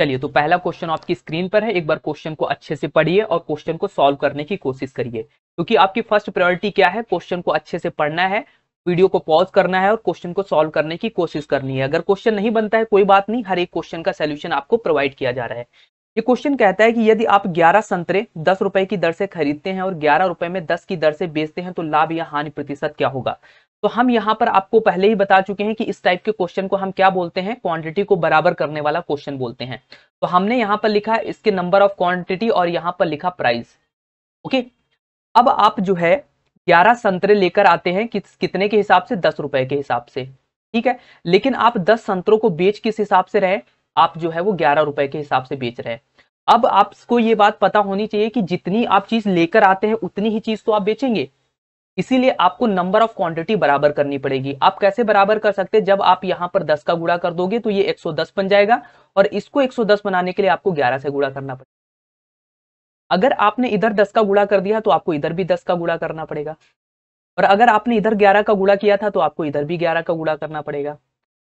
चलिए तो पहला क्वेश्चन आपकी स्क्रीन पर है एक बार क्वेश्चन को अच्छे से पढ़िए और क्वेश्चन को सॉल्व करने की कोशिश करिए क्योंकि आपकी फर्स्ट प्रायोरिटी क्या है क्वेश्चन को अच्छे से पढ़ना है वीडियो को पॉज करना है और क्वेश्चन को सॉल्व करने की कोशिश करनी है अगर क्वेश्चन नहीं बनता है कोई बात नहीं हर एक क्वेश्चन का सोल्यूशन आपको प्रोवाइड किया जा रहा है ये क्वेश्चन कहता है कि यदि आप 11 संतरे दस रुपए की दर से खरीदते हैं और ग्यारह रुपए में दस की दर से बेचते हैं तो लाभ या हानि प्रतिशत क्या होगा तो हम यहाँ पर आपको पहले ही बता चुके हैं कि इस टाइप के क्वेश्चन को हम क्या बोलते हैं क्वांटिटी को बराबर करने वाला क्वेश्चन बोलते हैं तो हमने यहाँ पर लिखा इसके नंबर ऑफ क्वांटिटी और यहाँ पर लिखा प्राइस ओके अब आप जो है ग्यारह संतरे लेकर आते हैं कि, कितने के हिसाब से दस रुपए के हिसाब से ठीक है लेकिन आप दस संतरों को बेच किस हिसाब से रहे आप जो है वो ग्यारह रुपए के हिसाब से बेच रहे अब आपको ये बात पता होनी चाहिए कि जितनी आप चीज लेकर आते हैं उतनी ही चीज तो आप बेचेंगे इसीलिए आपको नंबर ऑफ क्वांटिटी बराबर करनी पड़ेगी आप कैसे बराबर कर सकते हैं जब आप यहाँ पर 10 का गुड़ा कर दोगे तो ये 110 बन जाएगा और इसको 110 बनाने के लिए आपको 11 से गुड़ा करना पड़ेगा अगर आपने इधर 10 का गुड़ा कर दिया तो आपको इधर भी 10 का गुड़ा करना पड़ेगा और अगर आपने इधर ग्यारह का गुड़ा किया था तो आपको इधर भी ग्यारह का गुड़ा करना पड़ेगा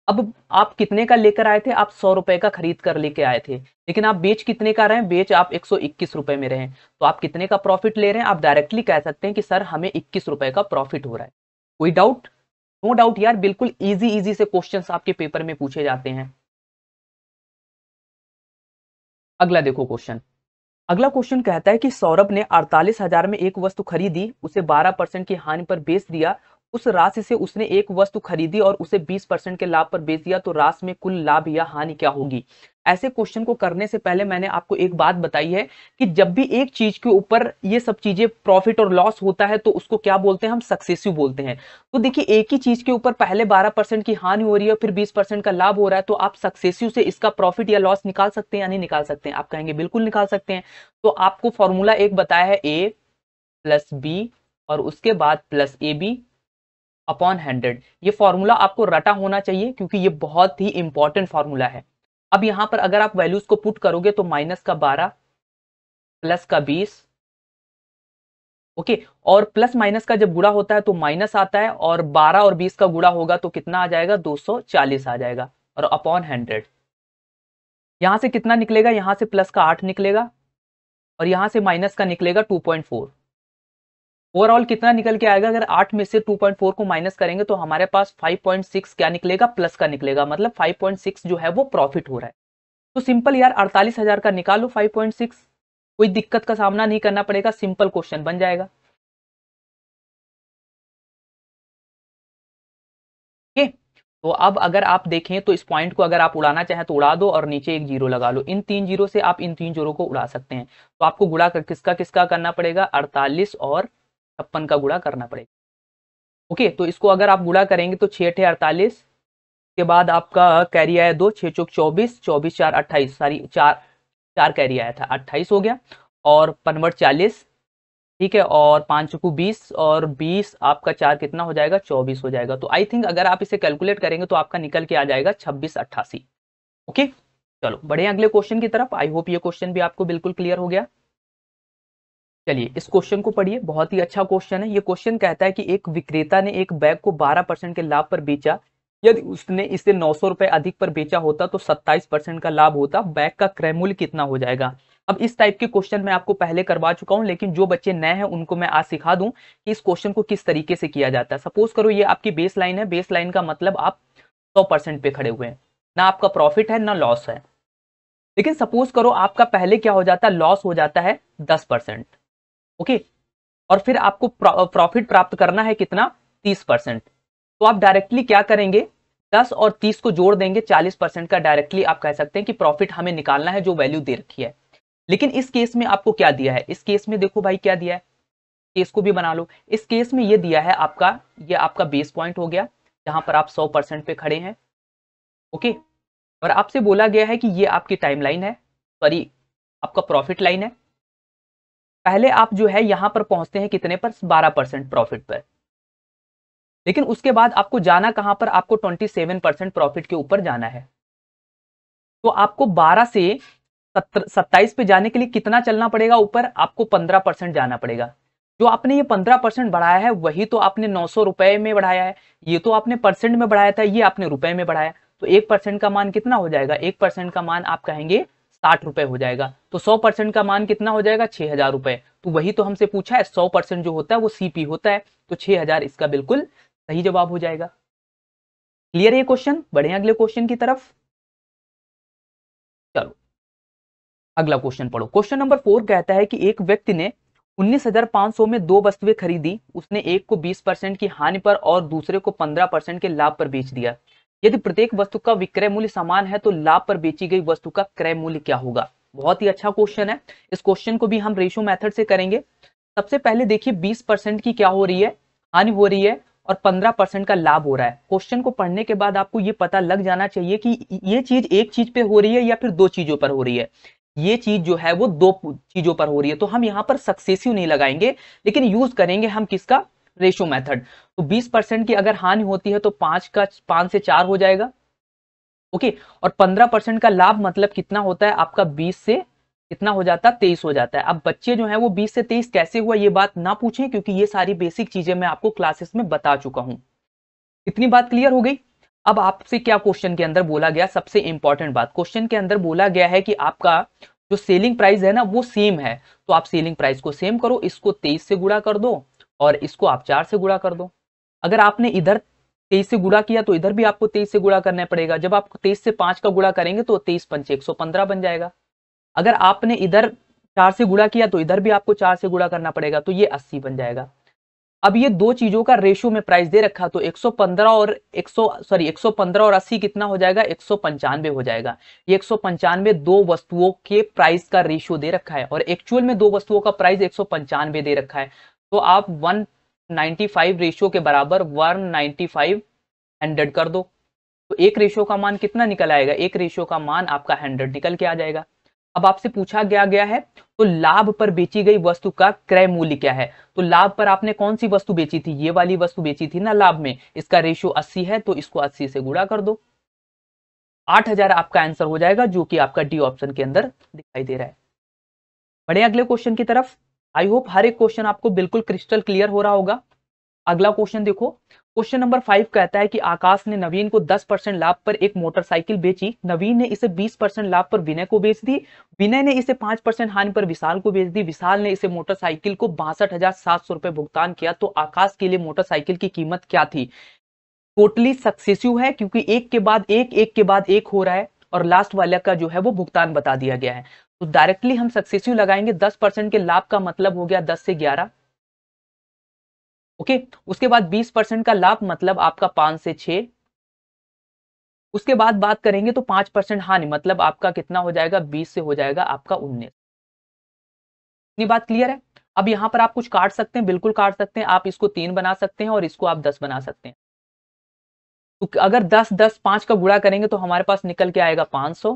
अब आप कितने का लेकर आए थे आप सौ रुपए का खरीद कर लेके आए थे लेकिन आप बेच कितने का रहे बेच आप एक सौ इक्कीस रुपए में रहे तो आप कितने का प्रॉफिट ले रहे हैं आप डायरेक्टली कह सकते हैं कि सर हमें इक्कीस रुपए का प्रॉफिट हो रहा है कोई डाउट नो डाउट यार बिल्कुल इजी इजी से क्वेश्चन आपके पेपर में पूछे जाते हैं अगला देखो क्वेश्चन अगला क्वेश्चन कहता है कि सौरभ ने अड़तालीस हजार में एक वस्तु खरीदी उसे बारह परसेंट की हानि पर बेच दिया उस राशि से उसने एक वस्तु खरीदी और उसे 20 परसेंट के लाभ पर बेच दिया तो राश में कुल लाभ या हानि क्या होगी ऐसे क्वेश्चन को करने से पहले मैंने आपको एक बात बताई है कि जब भी एक चीज के ऊपर ये सब चीजें प्रॉफिट और लॉस होता है तो उसको क्या बोलते हैं हम सक्सेसिव बोलते हैं तो देखिए एक ही चीज के ऊपर पहले 12 परसेंट की हानि हो रही है फिर 20 परसेंट का लाभ हो रहा है तो आप सक्सेसिव से इसका प्रॉफिट या लॉस निकाल सकते हैं या नहीं निकाल सकते हैं आप कहेंगे बिल्कुल निकाल सकते हैं तो आपको फॉर्मूला एक बताया है ए प्लस बी और उसके बाद plus A B upon hundred ये फॉर्मूला आपको रटा होना चाहिए क्योंकि ये बहुत ही इंपॉर्टेंट फार्मूला है अब यहाँ पर अगर आप वैल्यूज को पुट करोगे तो माइनस का बारह प्लस का बीस ओके और प्लस माइनस का जब गुड़ा होता है तो माइनस आता है और बारह और बीस का गुड़ा होगा तो कितना आ जाएगा दो सौ चालीस आ जाएगा और अपॉन हंड्रेड यहाँ से कितना निकलेगा यहां से प्लस का आठ निकलेगा और यहां से माइनस का निकलेगा टू पॉइंट फोर ओवरऑल कितना निकल के आएगा अगर आठ में से 2.4 को माइनस करेंगे तो हमारे पास 5.6 क्या निकलेगा प्लस का निकलेगा मतलब 5.6 जो है वो प्रॉफिट हो रहा है तो सिंपल यार अड़तालीस हजार का निकालो 5.6 कोई दिक्कत का सामना नहीं करना पड़ेगा सिंपल क्वेश्चन बन जाएगा ये? तो अब अगर आप देखें तो इस पॉइंट को अगर आप उड़ाना चाहें तो उड़ा दो और नीचे एक जीरो लगा लो इन तीन जीरो से आप इन तीन जीरो को उड़ा सकते हैं तो आपको गुड़ा कर, किसका किसका करना पड़ेगा अड़तालीस और छप्पन का गुड़ा करना पड़ेगा ओके तो इसको अगर आप गुड़ा करेंगे तो छठे अड़तालीस के बाद आपका कैरी आया दो छः चौक चौबीस चौबीस चार अट्ठाईस सॉरी चार चार कैरी आया था अट्ठाईस हो गया और पनवट चालीस ठीक है और पाँच चौकू बीस और बीस आपका चार कितना हो जाएगा चौबीस हो जाएगा तो आई थिंक अगर आप इसे कैलकुलेट करेंगे तो आपका निकल के आ जाएगा छब्बीस अट्ठासी ओके चलो बढ़े अगले क्वेश्चन की तरफ आई होप ये क्वेश्चन भी आपको बिल्कुल क्लियर हो गया चलिए इस क्वेश्चन को पढ़िए बहुत ही अच्छा क्वेश्चन है ये क्वेश्चन कहता है कि एक विक्रेता ने एक बैग को 12 परसेंट के लाभ पर बेचा यदि उसने इसे नौ सौ रुपए अधिक पर बेचा होता तो 27 परसेंट का लाभ होता बैग का क्रय मूल्य कितना हो जाएगा अब इस टाइप के क्वेश्चन मैं आपको पहले करवा चुका हूँ लेकिन जो बच्चे नए हैं उनको मैं आज सिखा दूं कि इस क्वेश्चन को किस तरीके से किया जाता है सपोज करो ये आपकी बेस लाइन है बेस लाइन का मतलब आप सौ परसेंट पे खड़े हुए हैं ना आपका प्रॉफिट है ना लॉस है लेकिन सपोज करो आपका पहले क्या हो जाता है लॉस हो जाता है दस परसेंट ओके और फिर आपको प्रॉफिट प्राप्त करना है कितना तीस परसेंट तो आप डायरेक्टली क्या करेंगे दस और तीस को जोड़ देंगे चालीस परसेंट का डायरेक्टली आप कह सकते हैं कि प्रॉफिट हमें निकालना है जो वैल्यू दे रखी है लेकिन इस केस में आपको क्या दिया है इस केस में देखो भाई क्या दिया है केस को भी बना लो इस केस में ये दिया है आपका ये आपका बेस पॉइंट हो गया जहां पर आप सौ परसेंट पे खड़े हैं ओके और आपसे बोला गया है कि ये आपकी टाइम लाइन है सॉरी आपका प्रॉफिट लाइन है पहले आप जो है यहां पर पहुंचते हैं कितने पर बारह परसेंट प्रॉफिट पर लेकिन उसके बाद आपको जाना कहां पर आपको ट्वेंटी सेवन परसेंट प्रॉफिट के ऊपर जाना है तो आपको बारह से सत्ताईस पे जाने के लिए कितना चलना पड़ेगा ऊपर आपको पंद्रह परसेंट जाना पड़ेगा जो आपने ये पंद्रह परसेंट बढ़ाया है वही तो आपने नौ सौ रुपए में बढ़ाया है ये तो आपने परसेंट में बढ़ाया था ये आपने रुपए में बढ़ाया तो एक परसेंट का मान कितना हो जाएगा एक परसेंट का मान आप कहेंगे साठ रुपए हो जाएगा तो सौ परसेंट का मान कितना हो जाएगा छह हजार रुपए तो वही तो हमसे पूछा है सौ परसेंट जो होता है वो सीपी होता है तो छह हजार इसका बिल्कुल सही जवाब हो जाएगा क्लियर है क्वेश्चन बढ़े अगले क्वेश्चन की तरफ चलो अगला क्वेश्चन पढ़ो क्वेश्चन नंबर फोर कहता है कि एक व्यक्ति ने 19,500 में दो वस्तुएं खरीदी उसने एक को बीस परसेंट की हानि पर और दूसरे को पंद्रह परसेंट के लाभ पर बेच दिया यदि प्रत्येक वस्तु का विक्रय मूल्य समान है तो लाभ पर बेची गई वस्तु का क्रय मूल्य क्या होगा बहुत ही अच्छा क्वेश्चन है इस क्वेश्चन को भी हम रेशो मेथड से करेंगे सबसे पहले देखिए 20 परसेंट की क्या हो रही है हानि हो रही है और 15 परसेंट का लाभ हो रहा है क्वेश्चन को पढ़ने के बाद आपको ये पता लग जाना चाहिए कि ये चीज एक चीज पे हो रही है या फिर दो चीजों पर हो रही है ये चीज जो है वो दो चीजों पर हो रही है तो हम यहाँ पर सक्सेसिव नहीं लगाएंगे लेकिन यूज करेंगे हम किसका रेशो मेथड तो 20 परसेंट की अगर हानि होती है तो पांच का पांच से चार हो जाएगा ओके और 15 परसेंट का लाभ मतलब कितना होता है आपका 20 से कितना हो जाता है तेईस हो जाता है अब बच्चे जो है वो बीस से तेईस कैसे हुआ ये बात ना पूछें क्योंकि ये सारी बेसिक चीजें मैं आपको क्लासेस में बता चुका हूं इतनी बात क्लियर हो गई अब आपसे क्या क्वेश्चन के अंदर बोला गया सबसे इंपॉर्टेंट बात क्वेश्चन के अंदर बोला गया है कि आपका जो सेलिंग प्राइस है ना वो सेम है तो आप सेलिंग प्राइस को सेम करो इसको तेईस से गुड़ा कर दो और इसको आप चार से गुणा कर दो अगर आपने इधर तेईस से गुणा किया तो इधर भी आपको तेईस से गुणा करना पड़ेगा जब आप तेईस से पांच का गुणा करेंगे तो तेईस पंच एक सौ पंद्रह बन जाएगा अगर आपने इधर चार से गुणा किया तो इधर भी आपको चार से गुणा करना पड़ेगा तो ये अस्सी बन जाएगा अब ये दो चीजों का रेशियो में प्राइस दे रखा तो 115 और 100 सॉरी 115 और 80 कितना हो जाएगा एक हो जाएगा ये एक दो वस्तुओं के प्राइस का रेशियो दे रखा है और एक्चुअल में दो वस्तुओं का प्राइस एक दे रखा है तो आप 195 रेशियो के बराबर 195 हंड्रेड कर दो तो एक रेशियो का मान कितना निकल आएगा एक रेशियो का मान आपका हंड्रेड निकल के आ जाएगा अब आपसे पूछा गया गया है तो लाभ पर बेची गई वस्तु का क्रय मूल्य क्या है तो लाभ पर आपने कौन सी वस्तु बेची थी ये वाली वस्तु बेची थी ना लाभ में इसका रेशियो 80 है तो इसको 80 से गुड़ा कर दो 8000 आपका आंसर हो जाएगा जो कि आपका डी ऑप्शन के अंदर दिखाई दे रहा है बढ़े अगले क्वेश्चन की तरफ आई होप हर एक क्वेश्चन आपको बिल्कुल क्रिस्टल क्लियर हो रहा होगा अगला क्वेश्चन देखो क्वेश्चन नंबर फाइव कहता है कि आकाश ने नवीन को 10 परसेंट लाभ पर एक मोटरसाइकिल बेची नवीन ने इसे 20 परसेंट लाभ पर विनय को बेच दी विनय ने इसे 5 परसेंट हानि पर विशाल को बेच दी विशाल ने इसे मोटरसाइकिल को बासठ हजार सात सौ रुपए भुगतान किया तो आकाश के लिए मोटरसाइकिल की कीमत क्या थी टोटली सक्सेसिव है क्योंकि एक के बाद एक एक के बाद एक हो रहा है और लास्ट वाले का जो है वो भुगतान बता दिया गया है तो डायरेक्टली हम सक्सेसिव लगाएंगे दस परसेंट के लाभ का मतलब हो गया दस से ग्यारह ओके उसके बाद बीस परसेंट का लाभ मतलब आपका पांच से छ उसके बाद बात करेंगे तो पांच परसेंट हानि मतलब आपका कितना हो जाएगा बीस से हो जाएगा आपका उन्नीस इतनी बात क्लियर है अब यहां पर आप कुछ काट सकते हैं बिल्कुल काट सकते हैं आप इसको तीन बना सकते हैं और इसको आप दस बना सकते हैं तो अगर दस दस पांच का गुड़ा करेंगे तो हमारे पास निकल के आएगा पांच सौ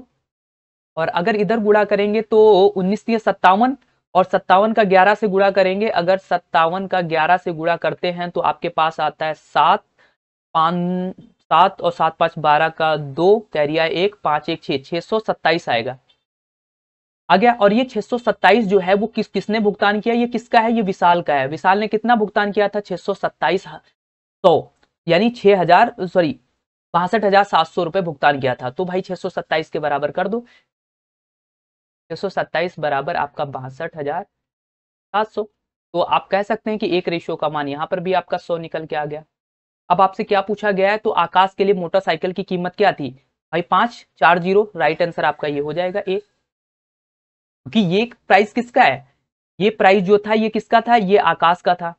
और अगर इधर गुड़ा करेंगे तो उन्नीस सत्तावन और सत्तावन का ग्यारह से गुड़ा करेंगे अगर सत्तावन का ग्यारह से गुड़ा करते हैं तो आपके पास आता है सात पाँच सात और सात पांच बारह का दो कैरिया एक पाँच एक छह छह सौ सत्ताईस आएगा आ गया और ये छह सौ सत्ताईस जो है वो किस किसने भुगतान किया ये किसका है ये विशाल का है विशाल ने कितना भुगतान किया था छह सौ सौ यानी छह हजार सॉरी बासठ हजार सात सौ रुपए भुगतान किया था तो भाई छह सौ सत्ताईस के बराबर कर दो 627 बराबर आपका बासठ हजार सात सौ तो आप कह सकते हैं कि एक रेशियो का मान यहाँ पर भी आपका सौ निकल के आ गया अब आपसे क्या पूछा गया है तो आकाश के लिए मोटरसाइकिल की कीमत क्या थी भाई पांच चार जीरो राइट आंसर आपका ये हो जाएगा ए क्योंकि ये प्राइस किसका है ये प्राइस जो था ये किसका था ये आकाश का था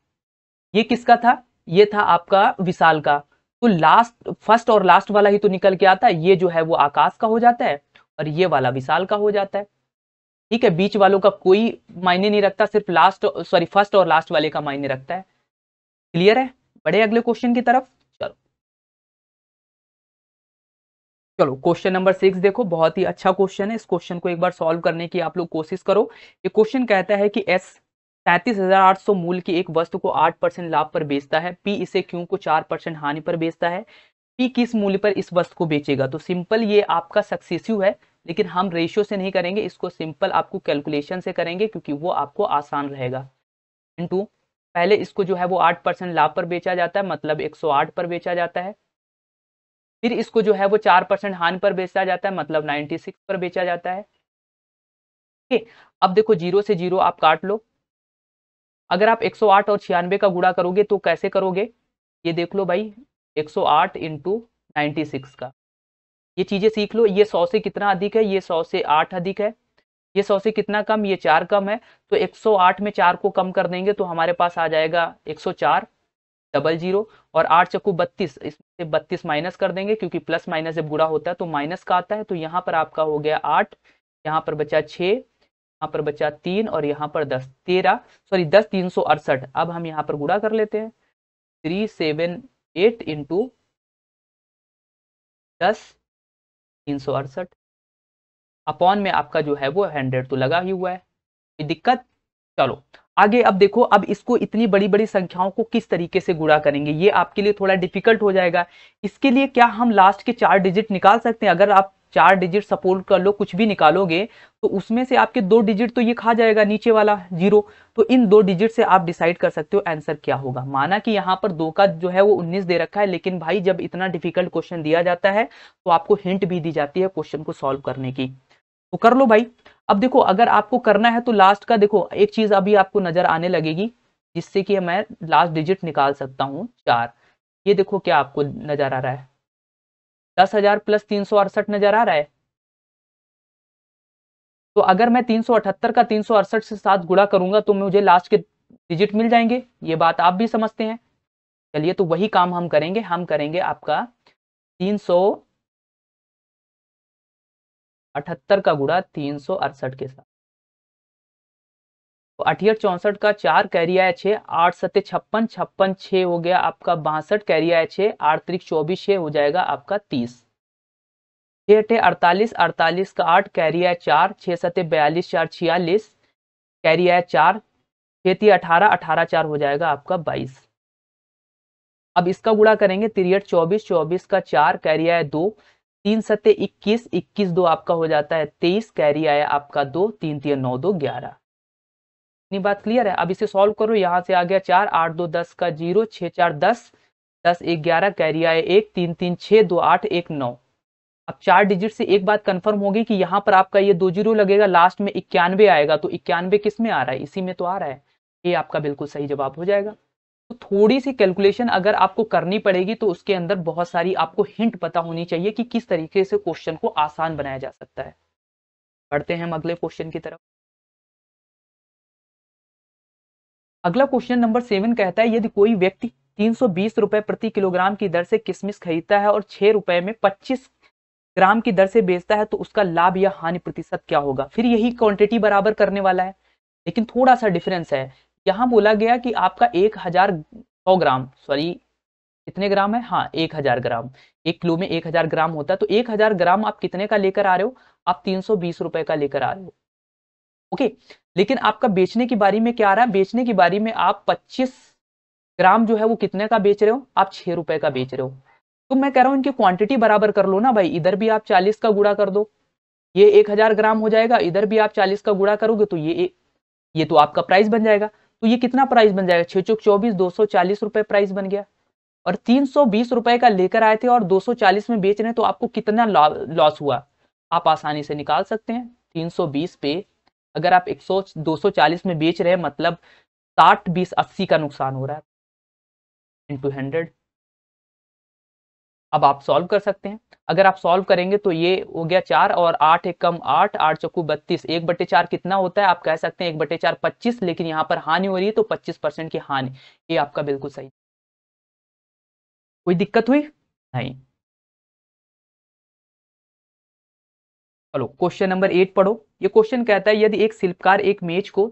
ये किसका था ये था आपका विशाल का तो लास्ट फर्स्ट और लास्ट वाला ही तो निकल के आता है ये जो है वो आकाश का हो जाता है और ये वाला विशाल का हो जाता है ठीक है बीच वालों का कोई मायने नहीं रखता सिर्फ लास्ट सॉरी फर्स्ट और लास्ट वाले का मायने रखता है क्लियर है बड़े अगले क्वेश्चन की तरफ चलो चलो क्वेश्चन नंबर सिक्स देखो बहुत ही अच्छा क्वेश्चन है इस क्वेश्चन को एक बार सॉल्व करने की आप लोग कोशिश करो ये क्वेश्चन कहता है कि एस सैंतीस हजार आठ सौ मूल की एक वस्तु को आठ परसेंट लाभ पर बेचता है पी इसे क्यों को चार परसेंट हानि पर बेचता है पी किस मूल्य पर इस वस्तु को बेचेगा तो सिंपल ये आपका सक्सेसिव है लेकिन हम रेशियो से नहीं करेंगे इसको सिंपल आपको कैलकुलेशन से करेंगे क्योंकि वो आपको आसान रहेगा इंटू पहले इसको जो है वो आठ परसेंट लाभ पर बेचा जाता है मतलब एक सौ आठ पर बेचा जाता है फिर इसको जो है वो चार परसेंट हान पर बेचा जाता है मतलब नाइन्टी सिक्स पर बेचा जाता है ठीक अब देखो जीरो से जीरो आप काट लो अगर आप 108 और छियानवे का गुड़ा करोगे तो कैसे करोगे ये देख लो भाई एक सौ आठ इंटू का ये चीजें सीख लो ये सौ से कितना अधिक है ये सौ से आठ अधिक है ये सौ से कितना कम ये चार कम है तो 108 में चार को कम कर देंगे तो हमारे पास आ जाएगा 104 डबल जीरो और आठ चक्कू बत्तीस इससे बत्तीस माइनस कर देंगे क्योंकि प्लस माइनस जब गुड़ा होता है तो माइनस का आता है तो यहाँ पर आपका हो गया आठ यहाँ पर बचा छ यहाँ पर बचा तीन और यहाँ पर दस तेरह सॉरी दस तीन सौ अड़सठ अब हम यहाँ पर गुड़ा कर लेते हैं थ्री सेवन एट इंटू दस तीन सौ अड़सठ अपॉन में आपका जो है वो हंड्रेड तो लगा ही हुआ है दिक्कत चलो आगे अब देखो अब इसको इतनी बड़ी बड़ी संख्याओं को किस तरीके से गुड़ा करेंगे ये आपके लिए थोड़ा डिफिकल्ट हो जाएगा इसके लिए क्या हम लास्ट के चार डिजिट निकाल सकते हैं अगर आप चार डिजिट सपोर्ट कर लो कुछ भी निकालोगे तो उसमें से आपके दो डिजिट तो ये खा जाएगा नीचे वाला जीरो तो इन दो डिजिट से आप डिसाइड कर सकते हो आंसर क्या होगा माना कि यहाँ पर दो का जो है वो उन्नीस दे रखा है लेकिन भाई जब इतना डिफिकल्ट क्वेश्चन दिया जाता है तो आपको हिंट भी दी जाती है क्वेश्चन को सॉल्व करने की तो कर लो भाई अब देखो अगर आपको करना है तो लास्ट का देखो एक चीज अभी आपको नजर आने लगेगी जिससे कि मैं लास्ट डिजिट निकाल सकता हूँ चार ये देखो क्या आपको नजर आ रहा है दस हजार प्लस तीन सौ अड़सठ नजर आ रहा है तो अगर मैं तीन सौ अठहत्तर का तीन सौ अड़सठ से सात गुड़ा करूंगा तो मुझे लास्ट के डिजिट मिल जाएंगे ये बात आप भी समझते हैं चलिए तो वही काम हम करेंगे हम करेंगे आपका तीन सौ अठहत्तर का गुड़ा तीन सौ अड़सठ के साथ अठियठ चौसठ का चार कैरी आया छः आठ सत्य छप्पन छप्पन छ हो गया आपका बासठ कैरी आया छः आठ त्रिक चौबीस छ हो जाएगा आपका तीस छह अठे अड़तालीस अड़तालीस का आठ कैरी आया चार छह सत्य बयालीस चार छियालीस कैरी आया चार छः ती अठारह अठारह चार हो जाएगा आपका बाईस अब इसका गुड़ा करेंगे तिरहठ चौबीस चौबीस का चार कैरी आया दो तीन सत्य इक्कीस इक्कीस दो आपका हो जाता है तेईस कैरी आया आपका दो तीन तीन नौ दो ग्यारह इतनी बात क्लियर है अब इसे सॉल्व करो यहाँ से आ गया चार आठ दो दस का जीरो छः चार दस दस एक ग्यारह कैरी आए एक तीन तीन छः दो आठ एक नौ अब चार डिजिट से एक बात कंफर्म होगी कि यहाँ पर आपका ये दो जीरो लगेगा लास्ट में इक्यानवे आएगा तो इक्यानवे किस में आ रहा है इसी में तो आ रहा है ये आपका बिल्कुल सही जवाब हो जाएगा तो थोड़ी सी कैलकुलेशन अगर आपको करनी पड़ेगी तो उसके अंदर बहुत सारी आपको हिंट पता होनी चाहिए कि किस तरीके से क्वेश्चन को आसान बनाया जा सकता है बढ़ते हैं हम अगले क्वेश्चन की तरफ अगला क्वेश्चन नंबर सेवन कहता है यदि कोई व्यक्ति तीन रुपए प्रति किलोग्राम की दर से किशमिश खरीदता है और छह रुपए में पच्चीस ग्राम की दर से बेचता है तो उसका लाभ या हानि प्रतिशत क्या होगा फिर यही क्वांटिटी बराबर करने वाला है लेकिन थोड़ा सा डिफरेंस है यहाँ बोला गया कि आपका एक हजार सौ ग्राम सॉरी कितने ग्राम है हाँ एक हजार ग्राम एक किलो में एक हजार ग्राम होता है तो एक हजार ग्राम आप कितने का लेकर आ रहे हो आप तीन सौ बीस रुपए का लेकर आ रहे हो ओके okay, लेकिन आपका बेचने की बारी में क्या आ रहा है बेचने की बारी में आप 25 ग्राम जो है वो कितने का बेच रहे हो आप छह रुपए का बेच रहे हो तो मैं कह रहा हूं इनकी क्वांटिटी बराबर कर लो ना भाई इधर भी आप चालीस का गुड़ा कर दो ये एक हजार ग्राम हो जाएगा इधर भी आप चालीस का गुड़ा करोगे तो ये ये तो आपका प्राइस बन जाएगा तो ये कितना प्राइस बन जाएगा छह चौक चौबीस दो सौ चालीस रुपए प्राइस बन गया और तीन सौ बीस रुपए का लेकर आए थे और दो सौ चालीस में बेच रहे हैं तो आपको कितना लॉस हुआ आप आसानी से निकाल सकते हैं तीन सौ बीस पे अगर आप 100 240 में बेच रहे हैं मतलब साठ बीस अस्सी का नुकसान हो रहा है इंटू हंड्रेड अब आप सॉल्व कर सकते हैं अगर आप सॉल्व करेंगे तो ये हो गया चार और आठ एक कम आठ आठ चौकू बत्तीस एक बटे चार कितना होता है आप कह सकते हैं एक बटे चार पच्चीस लेकिन यहाँ पर हानि हो रही है तो पच्चीस परसेंट की हानि ये आपका बिल्कुल सही कोई दिक्कत हुई नहीं चलो क्वेश्चन नंबर एट पढ़ो ये क्वेश्चन कहता है यदि एक शिल्पकार एक मेज को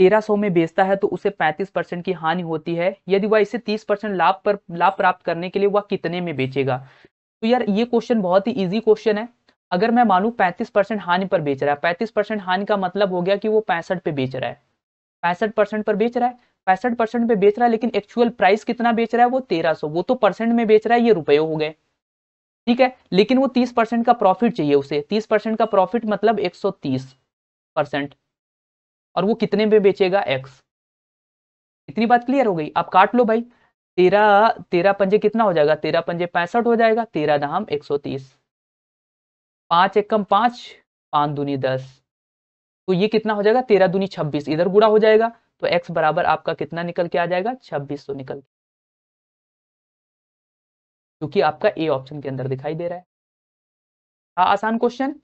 1300 में बेचता है तो उसे 35 परसेंट की हानि होती है यदि वह इसे 30 परसेंट लाभ पर लाभ प्राप्त करने के लिए वह कितने में बेचेगा तो यार ये क्वेश्चन बहुत ही इजी क्वेश्चन है अगर मैं मानू 35 परसेंट हानि पर बेच रहा है पैंतीस परसेंट हानि का मतलब हो गया कि वो पैंसठ पे बेच रहा है पैंसठ परसेंट पर बेच रहा है पैंसठ परसेंट पे बेच रहा है लेकिन एक्चुअल प्राइस कितना बेच रहा है वो सौ वो तो परसेंट में बेच रहा है ये रुपये हो गए ठीक है लेकिन वो तीस परसेंट का प्रॉफिट चाहिए उसे तीस परसेंट का प्रॉफिट मतलब एक सौ तीस परसेंट और वो कितने में बेचेगा एक्स इतनी बात क्लियर हो गई आप काट लो भाई तेरा तेरह पंजे कितना हो जाएगा तेरह पंजे पैंसठ हो जाएगा तेरह दाम एक सौ तीस पांच एकम पांच पांच दूनी दस तो ये कितना हो जाएगा तेरह दूनी छब्बीस इधर गुड़ा हो जाएगा तो एक्स बराबर आपका कितना निकल के आ जाएगा छब्बीस सौ निकल के क्योंकि आपका ए ऑप्शन के अंदर दिखाई दे रहा है आ, आसान क्वेश्चन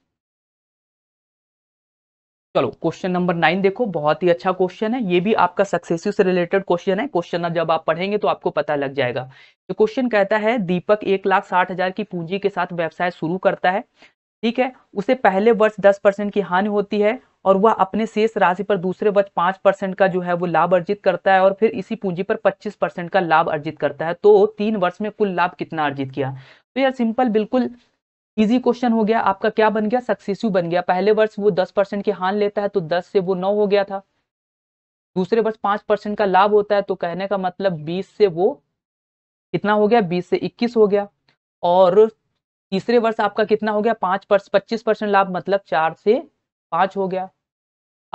चलो क्वेश्चन नंबर नाइन देखो बहुत ही अच्छा क्वेश्चन है ये भी आपका सक्सेसिव से रिलेटेड क्वेश्चन है क्वेश्चन जब आप पढ़ेंगे तो आपको पता लग जाएगा ये तो क्वेश्चन कहता है दीपक एक लाख साठ हजार की पूंजी के साथ व्यवसाय शुरू करता है ठीक है उसे पहले वर्ष दस परसेंट की हानि होती है और वह अपने शेष राशि पर दूसरे वर्ष पांच परसेंट का जो है वो लाभ अर्जित करता है और फिर इसी पूंजी पर पच्चीस परसेंट का लाभ अर्जित करता है तो तीन वर्ष में कुल लाभ कितना अर्जित किया तो यार सिंपल बिल्कुल इजी क्वेश्चन हो गया आपका क्या बन गया सक्सेसिव बन गया पहले वर्ष वो दस परसेंट की हान लेता है तो दस से वो नौ हो गया था दूसरे वर्ष पांच परसेंट का लाभ होता है तो कहने का मतलब बीस से वो कितना हो गया बीस से इक्कीस हो गया और तीसरे वर्ष आपका कितना हो गया पांच पच्चीस परसेंट लाभ मतलब चार से पांच हो गया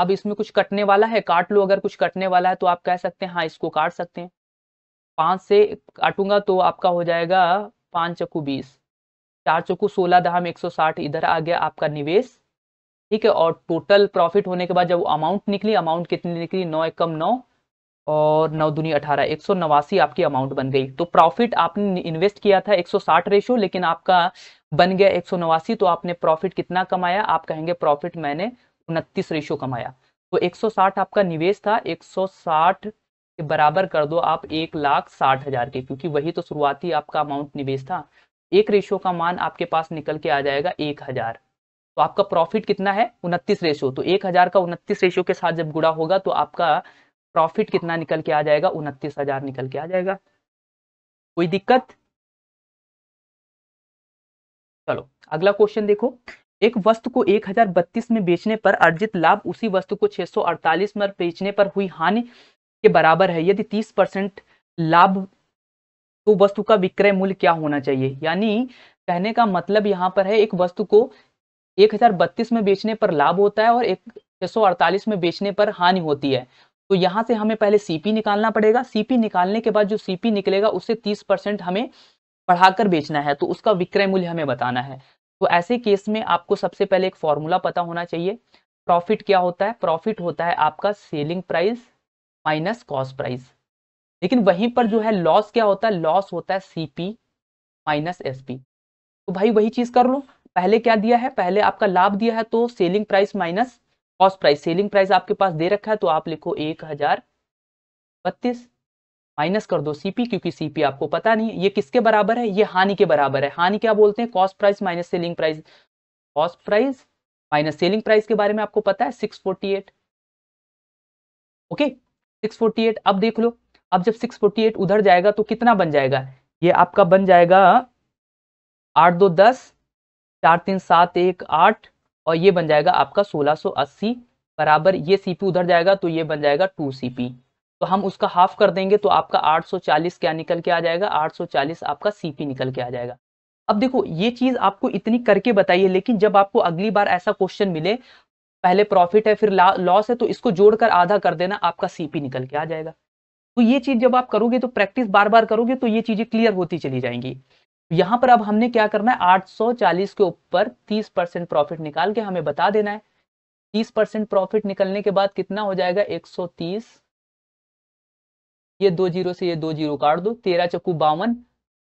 अब इसमें कुछ कटने वाला है काट लो अगर कुछ कटने वाला है तो आप कह सकते हैं हाँ इसको काट सकते हैं पांच से काटूंगा तो आपका हो जाएगा पांच चक्कू बीस चार चक्कू सोलह दहाम एक सौ साठ इधर आ गया आपका निवेश ठीक है और टोटल प्रॉफिट होने के बाद जब अमाउंट निकली अमाउंट कितनी निकली नौ एक कम नौ और नौ दुनिया अठारह एक सौ नवासी आपकी अमाउंट बन गई तो प्रॉफिट आपने इन्वेस्ट किया था एक सौ साठ रेशो लेकिन आपका बन गया एक सौ नवासी तो आपने प्रॉफिट कितना कमाया आप कहेंगे प्रॉफिट मैंने उनतीस रेशो कमाया तो 160 आपका निवेश था 160 के बराबर कर दो आप एक लाख साठ हजार के क्योंकि वही तो शुरुआती आपका अमाउंट निवेश था एक रेशो का मान आपके पास निकल के आ जाएगा एक हजार तो आपका प्रॉफिट कितना है उनतीस रेशो तो एक हजार का उनतीस रेशो के साथ जब गुड़ा होगा तो आपका प्रॉफिट कितना निकल के आ जाएगा उनतीस हजार निकल के आ जाएगा कोई दिक्कत चलो अगला क्वेश्चन देखो एक वस्तु को 1032 में बेचने पर अर्जित लाभ उसी वस्तु को 648 में बेचने पर हुई हानि के बराबर है यदि 30 परसेंट लाभ तो वस्तु का विक्रय मूल्य क्या होना चाहिए यानी कहने का मतलब यहाँ पर है एक वस्तु को 1032 में बेचने पर लाभ होता है और एक 648 में बेचने पर हानि होती है तो यहाँ से हमें पहले सीपी निकालना पड़ेगा सीपी निकालने के बाद जो सीपी निकलेगा उससे 30 परसेंट हमें बढ़ाकर बेचना है तो उसका विक्रय मूल्य हमें बताना है तो ऐसे केस में आपको सबसे पहले एक फॉर्मूला पता होना चाहिए प्रॉफिट क्या होता है प्रॉफिट होता है आपका selling price minus cost price लेकिन वहीं पर जो है लॉस क्या होता है लॉस होता है सीपी माइनस एसपी तो भाई वही चीज कर लो पहले क्या दिया है पहले आपका लाभ दिया है तो selling price minus cost price selling price आपके पास दे रखा है तो आप लिखो एक हजार बत्तीस माइनस कर दो सीपी क्योंकि सीपी आपको पता नहीं ये किसके बराबर है ये हानि के बराबर है हानि क्या बोलते हैं cost price minus selling price cost price minus selling price के बारे में आपको पता है six forty eight okay six forty eight अब देख लो अब जब सिक्स फोर्टी एट उधर जाएगा तो कितना बन जाएगा ये आपका बन जाएगा आठ दो दस चार तीन सात एक आठ और ये बन जाएगा आपका सोलह सो अस्सी बराबर ये सीपी उधर जाएगा तो ये बन जाएगा टू सीपी तो हम उसका हाफ कर देंगे तो आपका 840 क्या निकल के आ जाएगा 840 आपका सीपी निकल के आ जाएगा अब देखो ये चीज आपको इतनी करके बताइए लेकिन जब आपको अगली बार ऐसा क्वेश्चन मिले पहले प्रॉफिट है फिर लॉस है तो इसको जोड़कर आधा कर देना आपका सीपी निकल के आ जाएगा तो ये चीज जब आप करोगे तो प्रैक्टिस बार बार करोगे तो ये चीजें क्लियर होती चली जाएंगी यहां पर अब हमने क्या करना है 840 के ऊपर 30 परसेंट प्रॉफिट निकाल के हमें बता देना है 30 परसेंट प्रॉफिट निकलने के बाद कितना हो जाएगा 130 ये दो जीरो से ये दो जीरो काट दो तेरह चक्कू बावन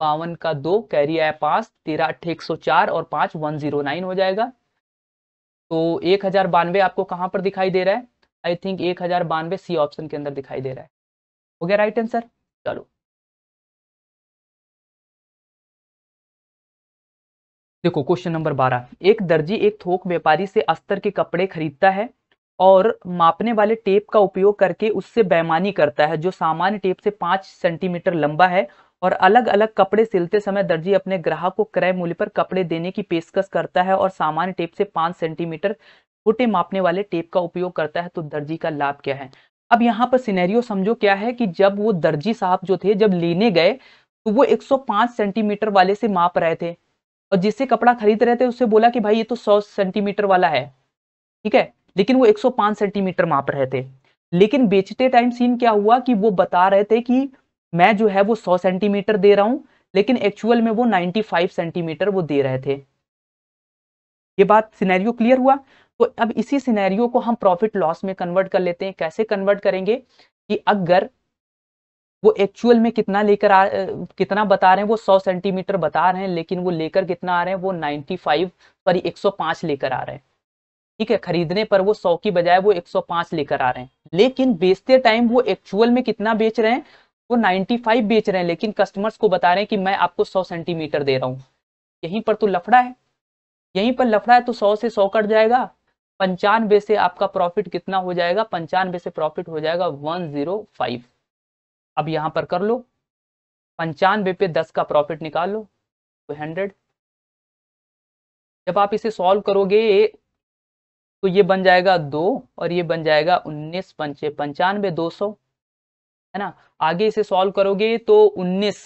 बावन का दो कैरी आया पास तेरह अट्ठे एक सौ चार और पांच वन जीरो नाइन हो जाएगा तो एक हजार बानवे आपको कहां पर दिखाई दे रहा है आई थिंक एक हजार बानवे सी ऑप्शन के अंदर दिखाई दे रहा है हो गया राइट आंसर चलो देखो क्वेश्चन नंबर बारह एक दर्जी एक थोक व्यापारी से अस्तर के कपड़े खरीदता है और मापने वाले टेप का उपयोग करके उससे बेमानी करता है जो सामान्य टेप से पांच सेंटीमीटर लंबा है और अलग अलग कपड़े सिलते समय दर्जी अपने ग्राहक को क्रय मूल्य पर कपड़े देने की पेशकश करता है और सामान्य टेप से पांच सेंटीमीटर छोटे मापने वाले टेप का उपयोग करता है तो दर्जी का लाभ क्या है अब यहाँ पर सिनेरियो समझो क्या है कि जब वो दर्जी साहब जो थे जब लेने गए तो वो 105 सेंटीमीटर वाले से माप रहे थे और जिससे कपड़ा खरीद रहे थे उससे बोला कि भाई ये तो 100 सेंटीमीटर वाला है ठीक है लेकिन वो 105 सेंटीमीटर माप रहे थे लेकिन बेचते टाइम सीन क्या हुआ कि वो बता रहे थे कि मैं जो है वो 100 सेंटीमीटर दे रहा हूँ लेकिन एक्चुअल में वो 95 सेंटीमीटर वो दे रहे थे ये बात सिनेरियो क्लियर हुआ तो अब इसी सिनेरियो को हम प्रॉफिट लॉस में कन्वर्ट कर लेते हैं कैसे कन्वर्ट करेंगे कि अगर वो एक्चुअल में कितना लेकर आ कितना बता रहे हैं वो 100 सेंटीमीटर बता रहे हैं लेकिन वो लेकर कितना आ रहे हैं वो 95 सॉरी 105 लेकर आ रहे हैं ठीक है खरीदने पर वो सौ की बजाय वो 105 लेकर आ रहे हैं लेकिन बेचते टाइम वो एक्चुअल में कितना बेच रहे हैं वो 95 बेच रहे हैं लेकिन कस्टमर्स को बता रहे हैं कि मैं आपको 100 सेंटीमीटर दे रहा हूँ यहीं पर तो लफड़ा है यहीं पर लफड़ा है तो 100 से 100 कट जाएगा पंचानवे से आपका प्रॉफिट कितना हो जाएगा पंचानवे से प्रॉफिट हो जाएगा फाइव अब यहाँ पर कर लो पंचानवे पे दस का प्रॉफिट निकाल लो तो हंड्रेड जब आप इसे सॉल्व करोगे तो ये बन जाएगा दो और ये बन जाएगा उन्नीस पंचे पंचानवे दो सौ है ना आगे इसे सॉल्व करोगे तो उन्नीस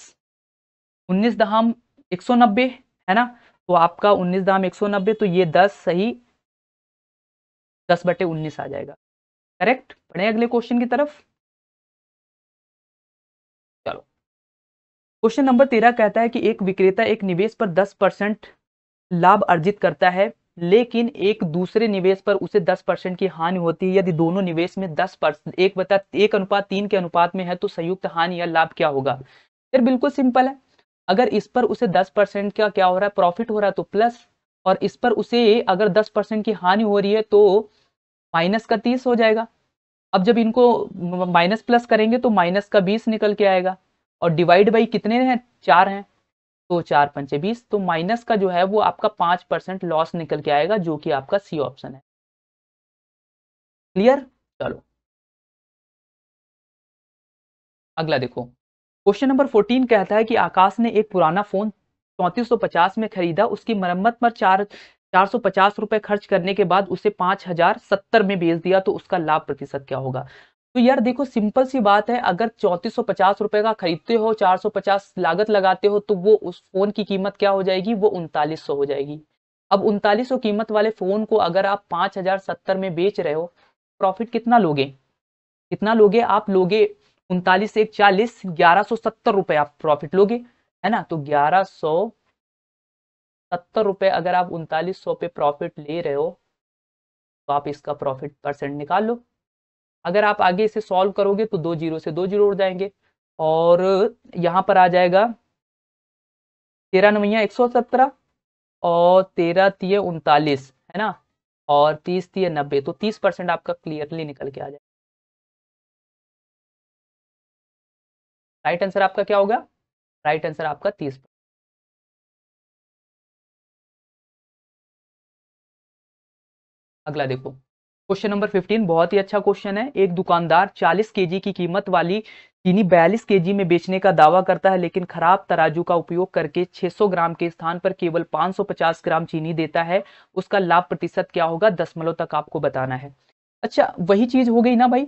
उन्नीस दहाम एक सौ नब्बे है ना तो आपका उन्नीस दाम एक सौ नब्बे तो ये दस सही दस बटे उन्नीस आ जाएगा करेक्ट पढ़े अगले क्वेश्चन की तरफ चलो क्वेश्चन नंबर तेरह कहता है कि एक विक्रेता एक निवेश पर दस परसेंट लाभ अर्जित करता है लेकिन एक दूसरे निवेश पर उसे 10 परसेंट की हानि होती है यदि दोनों निवेश में 10 परसेंट एक बता एक अनुपात तीन के अनुपात में है तो संयुक्त हानि या लाभ क्या होगा फिर बिल्कुल सिंपल है अगर इस पर उसे 10 परसेंट का क्या हो रहा है प्रॉफिट हो रहा है तो प्लस और इस पर उसे अगर 10 परसेंट की हानि हो रही है तो माइनस का तीस हो जाएगा अब जब इनको माइनस प्लस करेंगे तो माइनस का बीस निकल के आएगा और डिवाइड बाई कितने हैं चार हैं तो चार पंचे बीस तो माइनस का जो है वो आपका पांच परसेंट लॉस निकल के आएगा जो कि आपका सी ऑप्शन है क्लियर चलो अगला देखो क्वेश्चन नंबर फोर्टीन कहता है कि आकाश ने एक पुराना फोन पचास में खरीदा उसकी मरम्मत पर चार चार सौ पचास रुपए खर्च करने के बाद उसे पांच हजार सत्तर में बेच दिया तो उसका लाभ प्रतिशत क्या होगा तो यार देखो सिंपल सी बात है अगर चौंतीस सौ पचास रुपए का खरीदते हो चार सौ पचास लागत लगाते हो तो वो उस फोन की कीमत क्या हो जाएगी वो उनतालीस सौ हो जाएगी अब उनतालीस सौ कीमत वाले फोन को अगर आप पांच हजार सत्तर में बेच रहे हो प्रॉफिट कितना लोगे कितना लोगे आप लोगे उनतालीस एक चालीस ग्यारह सौ सत्तर रुपए आप प्रॉफिट लोगे है ना तो ग्यारह सौ सत्तर रुपए अगर आप उनतालीस सौ पे प्रॉफिट ले रहे हो तो आप इसका प्रॉफिट परसेंट निकाल लो अगर आप आगे इसे सॉल्व करोगे तो दो जीरो से दो जीरो उड़ जाएंगे और यहाँ पर आ जाएगा तेरह नवैया एक सौ सत्रह और तेरह तीय उनतालीस है ना और तीस तीय नब्बे तो तीस परसेंट आपका क्लियरली निकल के आ जाए राइट आंसर आपका क्या होगा राइट आंसर आपका तीस अगला देखो क्वेश्चन नंबर 15 बहुत ही अच्छा क्वेश्चन है एक दुकानदार 40 केजी की कीमत वाली चीनी बयालीस केजी में बेचने का दावा करता है लेकिन खराब तराजू का उपयोग करके 600 ग्राम के स्थान पर केवल 550 ग्राम चीनी देता है उसका लाभ प्रतिशत क्या होगा दशमलव तक आपको बताना है अच्छा वही चीज हो गई ना भाई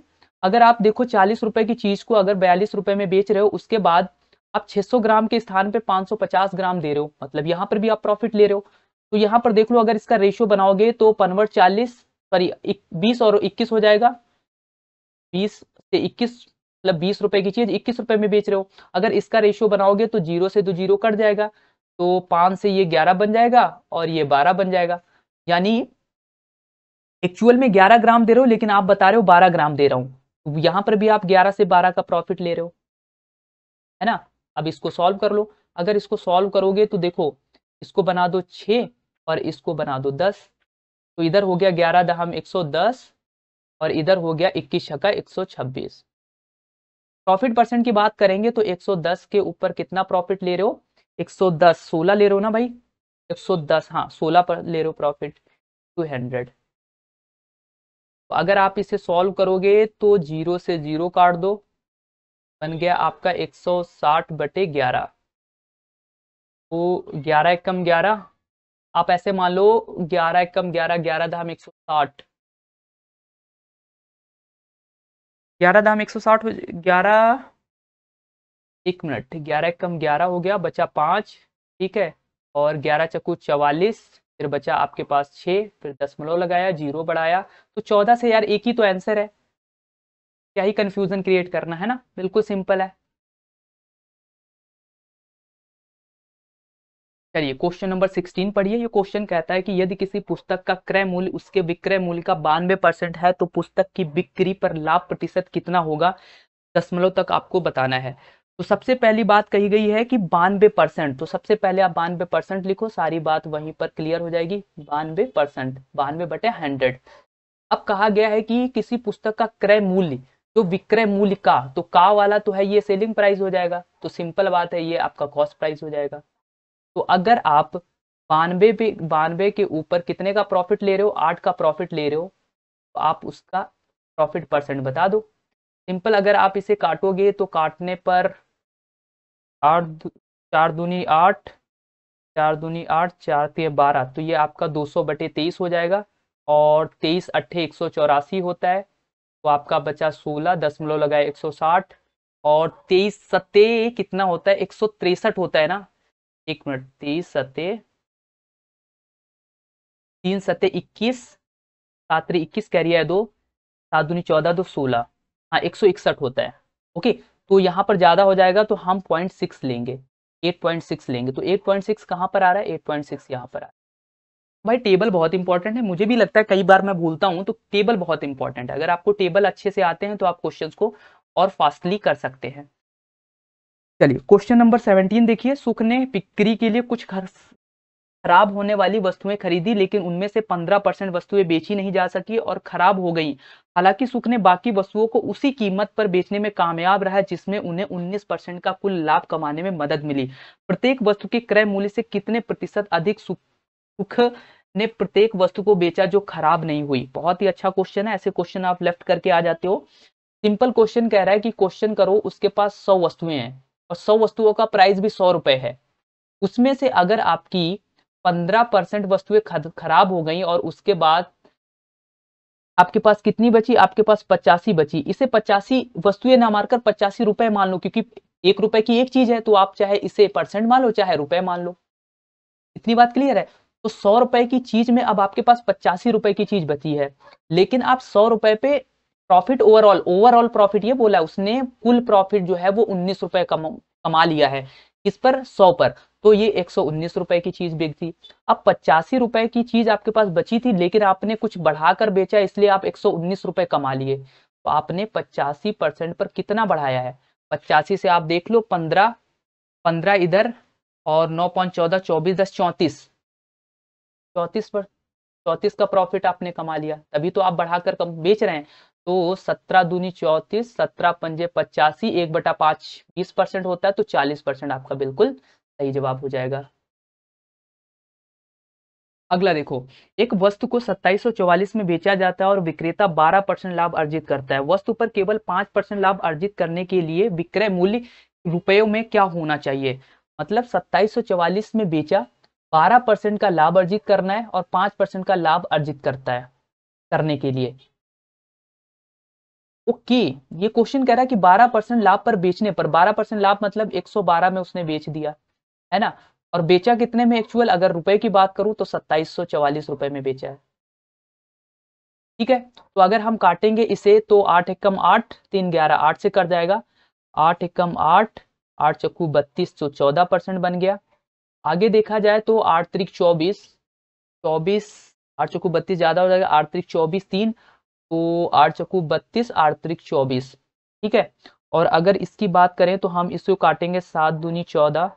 अगर आप देखो चालीस रुपए की चीज को अगर बयालीस रुपए में बेच रहे हो उसके बाद आप सौ ग्राम के स्थान पर पचास ग्राम दे रहे हो मतलब यहाँ पर भी आप प्रॉफिट ले रहे हो तो यहाँ पर देख लो अगर इसका रेशियो बनाओगे तो पनवर चालीस सॉरी बीस और इक्कीस हो जाएगा बीस से इक्कीस मतलब बीस रुपए की चीज इक्कीस रुपए में बेच रहे हो अगर इसका रेशियो बनाओगे तो जीरो से तो जीरो कट जाएगा तो पाँच से ये ग्यारह बन जाएगा और ये बारह बन जाएगा यानी एक्चुअल में ग्यारह ग्राम दे रहे हो लेकिन आप बता रहे हो बारह ग्राम दे रहा तो यहां पर भी आप ग्यारह से बारह का प्रॉफिट ले रहे हो है ना अब इसको सॉल्व कर लो अगर इसको सॉल्व करोगे तो देखो इसको बना दो छ और इसको बना दो दस तो इधर हो गया ग्यारह दहम एक सौ दस और इधर हो गया इक्कीस छका एक सौ छब्बीस प्रॉफिट परसेंट की बात करेंगे तो 110 के ऊपर कितना प्रॉफिट ले रहे हो 110 16 ले रहे हो ना भाई 110 हाँ 16 पर ले रहे हो प्रॉफिट 200 तो अगर आप इसे सॉल्व करोगे तो जीरो से जीरो काट दो बन गया आपका 160 बटे 11 तो 11 एक कम ग्यारह आप ऐसे मान लो ग्यारह एकम ग्यारह ग्यारह दाम एक सौ साठ ग्यारह दाम एक सौ साठ ग्यारह एक मिनट ग्यारह एकम ग्यारह हो गया बचा पांच ठीक है और ग्यारह चकू चवालीस फिर बचा आपके पास छह फिर दसमलव लगाया जीरो बढ़ाया तो चौदह से यार एक ही तो आंसर है क्या ही कंफ्यूजन क्रिएट करना है ना बिल्कुल सिंपल है चलिए क्वेश्चन नंबर सिक्सटीन पढ़िए ये क्वेश्चन कहता है कि यदि किसी पुस्तक का क्रय मूल्य उसके विक्रय मूल्य का बानवे परसेंट है तो पुस्तक की बिक्री पर लाभ प्रतिशत कितना होगा दशमलव तक आपको बताना है तो सबसे पहली बात कही गई है कि बानवे परसेंट तो सबसे पहले आप बानवे परसेंट लिखो सारी बात वहीं पर क्लियर हो जाएगी बानवे परसेंट बानवे बटे हंड्रेड अब कहा गया है कि किसी पुस्तक का क्रय मूल्य तो विक्रय मूल्य का तो का वाला तो है ये सेलिंग प्राइस हो जाएगा तो सिंपल बात है ये आपका कॉस्ट प्राइस हो जाएगा तो अगर आप बानवे पे बानवे के ऊपर कितने का प्रॉफिट ले रहे हो आठ का प्रॉफिट ले रहे हो तो आप उसका प्रॉफिट परसेंट बता दो सिंपल अगर आप इसे काटोगे तो काटने पर आठ चार दूनी आठ चार दूनी आठ चार तीन बारह तो ये आपका दो सौ बटे तेईस हो जाएगा और तेईस अट्ठे एक सौ चौरासी होता है तो आपका बचा सोलह दशमलव लगाए एक सौ साठ और तेईस सत्ते कितना होता है एक सौ तिरसठ होता है ना एक मिनट तेईस सते तीन सते इक्कीस सात इक्कीस कह रही है दो सात दूनी चौदह दो सोलह हाँ एक सौ इकसठ होता है ओके तो यहाँ पर ज़्यादा हो जाएगा तो हम पॉइंट सिक्स लेंगे एट पॉइंट सिक्स लेंगे तो एट पॉइंट सिक्स कहाँ पर आ रहा है एट पॉइंट सिक्स यहाँ पर आ रहा है भाई टेबल बहुत इंपॉर्टेंट है मुझे भी लगता है कई बार मैं भूलता हूँ तो टेबल बहुत इंपॉर्टेंट है अगर आपको टेबल अच्छे से आते हैं तो आप क्वेश्चन को और फास्टली कर सकते हैं चलिए क्वेश्चन नंबर सेवनटीन देखिए सुख ने बिक्री के लिए कुछ खराब होने वाली वस्तुएं खरीदी लेकिन उनमें से पंद्रह परसेंट वस्तुएं बेची नहीं जा सकी और खराब हो गई हालांकि सुख ने बाकी वस्तुओं को उसी कीमत पर बेचने में कामयाब रहा जिसमें उन्हें 19 परसेंट का कुल लाभ कमाने में मदद मिली प्रत्येक वस्तु के क्रय मूल्य से कितने प्रतिशत अधिक सुख ने प्रत्येक वस्तु को बेचा जो खराब नहीं हुई बहुत ही अच्छा क्वेश्चन है ऐसे क्वेश्चन आप लेफ्ट करके आ जाते हो सिंपल क्वेश्चन कह रहा है कि क्वेश्चन करो उसके पास सौ वस्तुएं हैं और सौ वस्तुओं का प्राइस भी सौ रुपए है उसमें से अगर आपकी पंद्रह परसेंट वस्तुएं खराब हो गई और उसके बाद आपके पास कितनी बची आपके पास पचासी बची इसे पचासी वस्तुएं ना मारकर पचासी रुपए मान लो क्योंकि एक रुपए की एक चीज है तो आप चाहे इसे परसेंट मान लो चाहे रुपए मान लो इतनी बात क्लियर है तो सौ रुपए की चीज में अब आपके पास पचासी रुपए की चीज बची है लेकिन आप सौ रुपए पे प्रॉफिट ओवरऑल ओवरऑल प्रॉफिट ये बोला उसने कुल प्रॉफिट जो है वो उन्नीस रुपए कम, कमा लिया है इस पर सौ पर तो ये एक सौ उन्नीस रुपए की चीज बेच बेची अब पचासी रुपए की चीज आपके पास बची थी लेकिन आपने कुछ बढ़ाकर बेचा इसलिए आप एक सौ उन्नीस रुपए कमा लिए तो आपने पचासी परसेंट पर कितना बढ़ाया है पचासी से आप देख लो पंद्रह पंद्रह इधर और नौ पॉइंट चौदह चौबीस दस चौंतीस चौंतीस पर चौंतीस का प्रॉफिट आपने कमा लिया तभी तो आप बढ़ाकर बेच रहे हैं तो सत्रह दूनी चौतीस सत्रह पंजे पचासी एक बटा पांच बीस परसेंट होता है तो चालीस परसेंट आपका बिल्कुल सही जवाब हो जाएगा अगला देखो एक वस्तु को चौवालीस में बेचा जाता है और विक्रेता 12 परसेंट लाभ अर्जित करता है वस्तु पर केवल 5 परसेंट लाभ अर्जित करने के लिए विक्रय मूल्य रुपयों में क्या होना चाहिए मतलब चौवालीस में बेचा 12 परसेंट का लाभ अर्जित करना है और 5 परसेंट का लाभ अर्जित करता है करने के लिए ओके ये क्वेश्चन कह रहा है कि 12 परसेंट लाभ पर बेचने पर 12 परसेंट लाभ मतलब 112 में उसने बेच दिया है ना और बेचा कितने में एक्चुअल अगर रुपए की बात करूं तो सत्ताईस रुपए में बेचा है ठीक है तो अगर हम काटेंगे इसे तो आठ एकम आठ तीन ग्यारह आठ से कर जाएगा आठ एकम आठ आठ चक्कू बत्तीस तो चौदह परसेंट बन गया आगे देखा जाए तो आठ त्रिक चौबीस चौबीस आठ चक्कू बत्तीस ज्यादा हो जाएगा आठ त्रिक चौबीस तीन तो आठ चक्कू बत्तीस आठ त्रिक चौबीस ठीक है और अगर इसकी बात करें तो हम इसको काटेंगे सात दूनी चौदह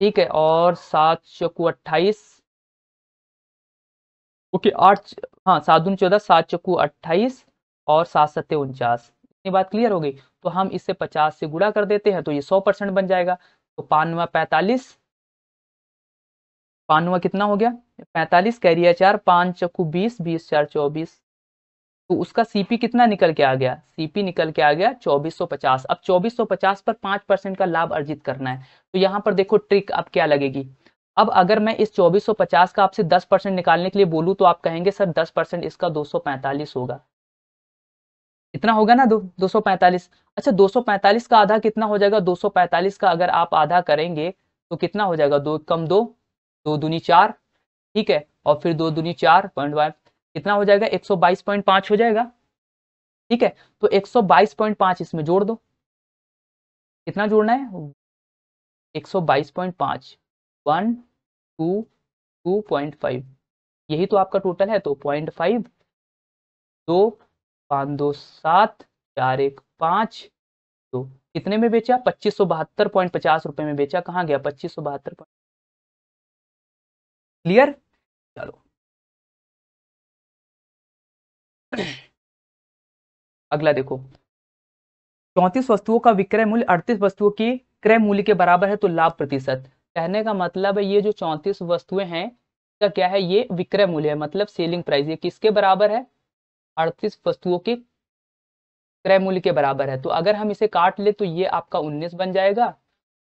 ठीक है और सात चक्कू अट्ठाईस ओके आठ हाँ सात दूनी चौदह सात चक्कू अट्ठाईस और सात सत्य उनचास इतनी बात क्लियर हो गई तो हम इसे पचास से गुड़ा कर देते हैं तो ये सौ परसेंट बन जाएगा तो पानवा पैंतालीस पानवा कितना हो गया पैंतालीस कैरिया चार पाँच चक्कू बीस बीस चार चौबीस तो उसका सीपी कितना निकल के आ गया सीपी निकल के आ गया 2450 अब 2450 पर 5 परसेंट का लाभ अर्जित करना है तो यहाँ पर देखो ट्रिक अब क्या लगेगी अब अगर मैं इस 2450 का आपसे 10 परसेंट निकालने के लिए बोलूँ तो आप कहेंगे सर 10 परसेंट इसका 245 होगा इतना होगा ना दो 245 अच्छा 245 का आधा कितना हो जाएगा 245 का अगर आप आधा करेंगे तो कितना हो जाएगा दो कम दो दो दूनी चार ठीक है और फिर दो दूनी चार पॉइंट कितना हो जाएगा 122.5 हो जाएगा ठीक है तो 122.5 इसमें जोड़ दो कितना जोड़ना है 122.5 one two two point five यही तो आपका टोटल है तो पॉइंट फाइव दो पाँच दो सात चार एक पाँच दो तो कितने में बेचा पच्चीस सौ बहत्तर पॉइंट पचास रुपए में बेचा कहाँ गया पच्चीस सौ बहत्तर पॉइंट क्लियर चलो अगला देखो चौंतीस वस्तुओं का विक्रय मूल्य अड़तीस वस्तुओं के क्रय मूल्य के बराबर है तो लाभ प्रतिशत कहने का मतलब है ये जो चौंतीस वस्तुएं हैं इसका क्या है ये विक्रय मूल्य है मतलब सेलिंग प्राइस ये किसके बराबर है अड़तीस वस्तुओं के क्रय मूल्य के बराबर है तो अगर हम इसे काट ले तो ये आपका उन्नीस बन जाएगा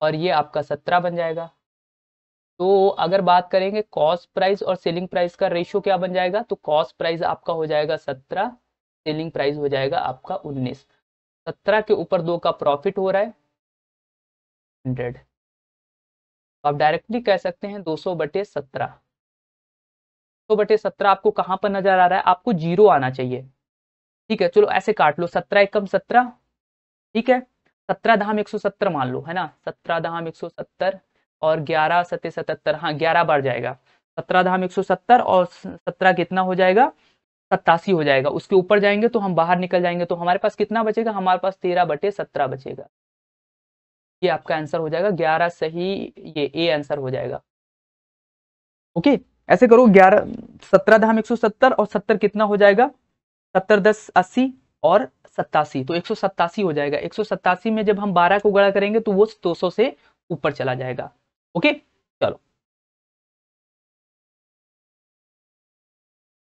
और ये आपका सत्रह बन जाएगा तो अगर बात करेंगे कॉस्ट प्राइस और सेलिंग प्राइस का रेशियो क्या बन जाएगा तो कॉस्ट प्राइस आपका हो जाएगा सत्रह सेलिंग प्राइस हो जाएगा आपका उन्नीस सत्रह के ऊपर दो का प्रॉफिट हो रहा है हंड्रेड तो आप डायरेक्टली कह सकते हैं दो सौ बटे सत्रह सौ बटे सत्रह आपको कहाँ पर नजर आ रहा है आपको जीरो आना चाहिए ठीक है चलो ऐसे काट लो सत्रह एकम सत्रह ठीक है सत्रह धाम एक सौ सत्तर मान लो है ना सत्रह धाम एक सौ सत्तर और ग्यारह सत्य सतहत्तर हाँ ग्यारह बार जाएगा सत्रह धाम एक सौ सत्तर और सत्रह कितना हो जाएगा सत्तासी हो जाएगा उसके ऊपर जाएंगे तो हम बाहर निकल जाएंगे तो हमारे पास कितना बचेगा हमारे पास तेरह बटे सत्रह बचेगा ये आपका आंसर हो जाएगा ग्यारह सही ये ए आंसर हो जाएगा ओके ऐसे करो ग्यारह सत्रह धाम एक सौ सत्तर और सत्तर कितना हो जाएगा सत्तर दस अस्सी और सत्तासी तो एक सौ सत्तासी हो जाएगा एक सौ सत्तासी में जब हम बारह को गड़ा करेंगे तो वो दो सौ से ऊपर चला जाएगा ओके चलो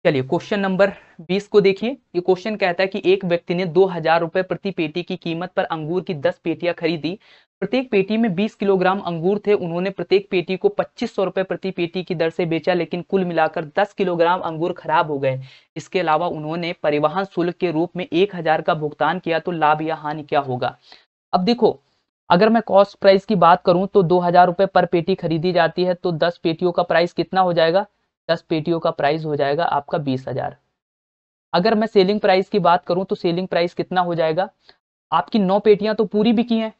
चलिए क्वेश्चन नंबर 20 को देखिए ये क्वेश्चन कहता है कि एक व्यक्ति ने दो हजार रुपए प्रति पेटी की कीमत पर अंगूर की 10 पेटियां खरीदी प्रत्येक पेटी में 20 किलोग्राम अंगूर थे उन्होंने प्रत्येक पेटी को पच्चीस सौ रुपए प्रति पेटी की दर से बेचा लेकिन कुल मिलाकर 10 किलोग्राम अंगूर खराब हो गए इसके अलावा उन्होंने परिवहन शुल्क के रूप में एक हजार का भुगतान किया तो लाभ या हानि क्या होगा अब देखो अगर मैं कॉस्ट प्राइस की बात करूं तो दो हजार रुपए पर पेटी खरीदी जाती है तो दस पेटियों का प्राइस कितना हो जाएगा दस पेटियों का प्राइस हो जाएगा आपका बीस हजार अगर मैं सेलिंग प्राइस की बात करूं तो सेलिंग प्राइस कितना हो जाएगा आपकी नौ पेटियां तो पूरी बिकी हैं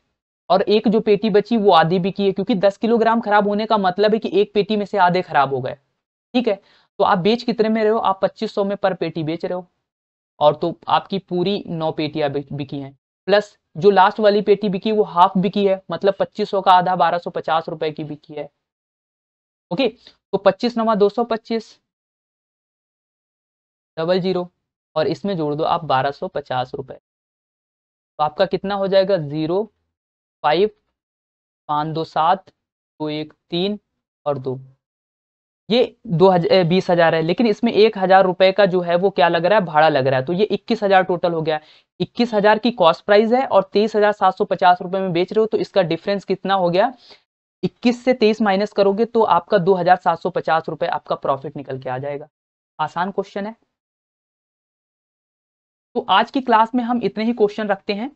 और एक जो पेटी बची वो आधी बिकी है क्योंकि दस किलोग्राम खराब होने का मतलब है कि एक पेटी में से आधे खराब हो गए ठीक है तो आप बेच कितने में रहे हो आप पच्चीस में पर पेटी बेच रहे हो और तो आपकी पूरी नौ पेटियां बिकी हैं प्लस जो लास्ट वाली पेटी बिकी वो हाफ बिकी है मतलब 2500 का आधा 1250 रुपए की बिकी है ओके तो 25 नवा 225 डबल जीरो और इसमें जोड़ दो आप 1250 रुपए तो आपका कितना हो जाएगा जीरो फाइव पाँच दो सात दो एक तीन और दो ये दो हजार बीस हजार है लेकिन इसमें एक हजार रुपए का जो है वो क्या लग रहा है भाड़ा लग रहा है तो ये इक्कीस हजार टोटल हो गया इक्कीस हजार की कॉस्ट प्राइस है और तेईस हजार सात सौ पचास रुपए में बेच रहे हो तो इसका डिफरेंस कितना हो गया इक्कीस से तेईस माइनस करोगे तो आपका दो हजार सात सौ पचास रुपए आपका प्रॉफिट निकल के आ जाएगा आसान क्वेश्चन है तो आज की क्लास में हम इतने ही क्वेश्चन रखते हैं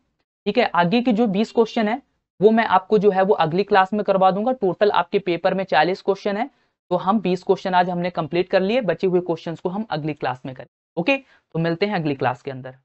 ठीक है आगे के जो बीस क्वेश्चन है वो मैं आपको जो है वो अगली क्लास में करवा दूंगा टोटल आपके पेपर में चालीस क्वेश्चन है तो हम 20 क्वेश्चन आज हमने कंप्लीट कर लिए बचे हुए क्वेश्चंस को हम अगली क्लास में करें ओके तो मिलते हैं अगली क्लास के अंदर